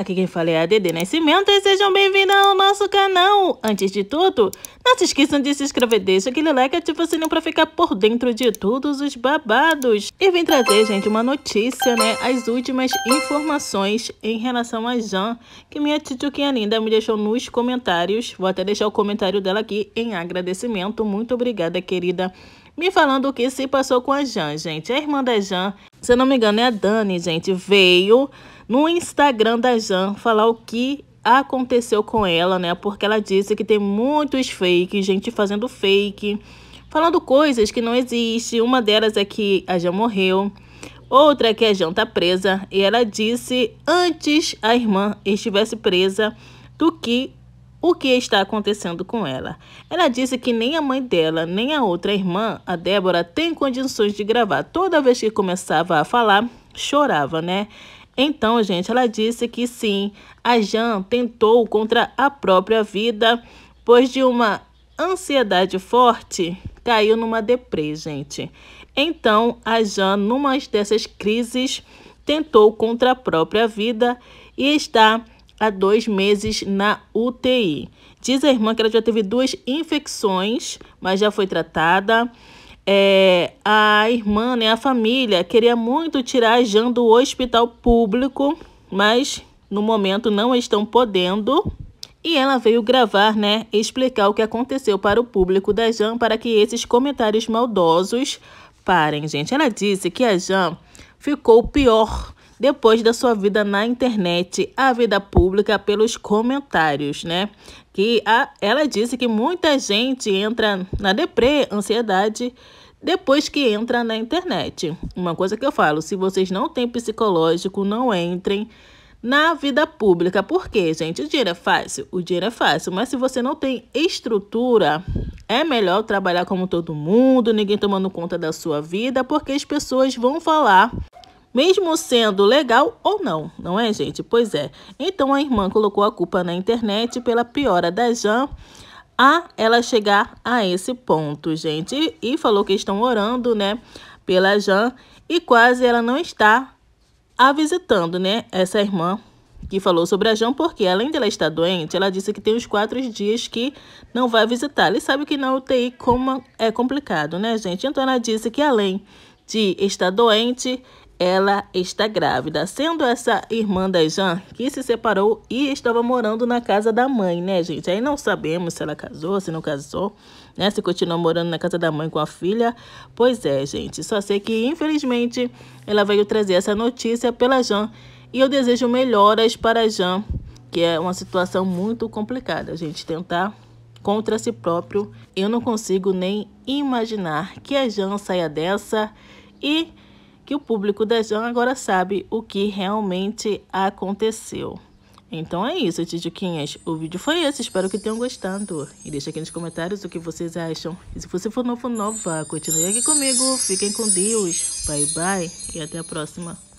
Aqui quem fala é a Dede Nascimento e sejam bem-vindos ao nosso canal. Antes de tudo, não se esqueçam de se inscrever, deixa aquele like e ativa o sininho para ficar por dentro de todos os babados. E vim trazer, gente, uma notícia, né? As últimas informações em relação a Jean, que minha tituquinha linda me deixou nos comentários. Vou até deixar o comentário dela aqui em agradecimento. Muito obrigada, querida me falando o que se passou com a Jan, gente. A irmã da Jan, se eu não me engano, é a Dani, gente, veio no Instagram da Jan falar o que aconteceu com ela, né? Porque ela disse que tem muitos fakes, gente fazendo fake, falando coisas que não existem. Uma delas é que a Jan morreu, outra é que a Jan tá presa. E ela disse antes a irmã estivesse presa do que o que está acontecendo com ela. Ela disse que nem a mãe dela, nem a outra irmã, a Débora, tem condições de gravar. Toda vez que começava a falar, chorava, né? Então, gente, ela disse que sim, a Jan tentou contra a própria vida, pois de uma ansiedade forte, caiu numa deprê, gente. Então, a Jan, numa dessas crises, tentou contra a própria vida e está há dois meses na UTI. Diz a irmã que ela já teve duas infecções, mas já foi tratada. É, a irmã, né, a família, queria muito tirar a Jan do hospital público, mas no momento não estão podendo. E ela veio gravar, né, explicar o que aconteceu para o público da Jan para que esses comentários maldosos parem, gente. Ela disse que a Jan ficou pior depois da sua vida na internet, a vida pública pelos comentários, né? Que a, ela disse que muita gente entra na deprê, ansiedade, depois que entra na internet. Uma coisa que eu falo, se vocês não têm psicológico, não entrem na vida pública. Por quê, gente? O dinheiro é fácil? O dinheiro é fácil, mas se você não tem estrutura, é melhor trabalhar como todo mundo, ninguém tomando conta da sua vida, porque as pessoas vão falar mesmo sendo legal ou não, não é, gente? Pois é. Então a irmã colocou a culpa na internet pela piora da Jan a ela chegar a esse ponto, gente. E, falou que estão orando, né, pela Jan e quase ela não está a visitando, né, essa irmã que falou sobre a Jan, porque além dela estar doente, ela disse que tem uns quatro dias que não vai visitar. Ele sabe que na UTI como é complicado, né, gente? Então ela disse que além de estar doente, ela está grávida, sendo essa irmã da Jean que se separou e estava morando na casa da mãe, né, gente? Aí não sabemos se ela casou, se não casou, né? Se continua morando na casa da mãe com a filha. Pois é, gente, só sei que infelizmente ela veio trazer essa notícia pela Jean e eu desejo melhoras para a Jean, que é uma situação muito complicada, gente, tentar contra si próprio. Eu não consigo nem imaginar que a Jean saia dessa e que o público da Jean agora sabe o que realmente aconteceu. Então é isso, Titiquinhas. O vídeo foi esse, espero que tenham gostado. E deixa aqui nos comentários o que vocês acham. E se você for novo, nova, continue aqui comigo. Fiquem com Deus. Bye, bye. E até a próxima.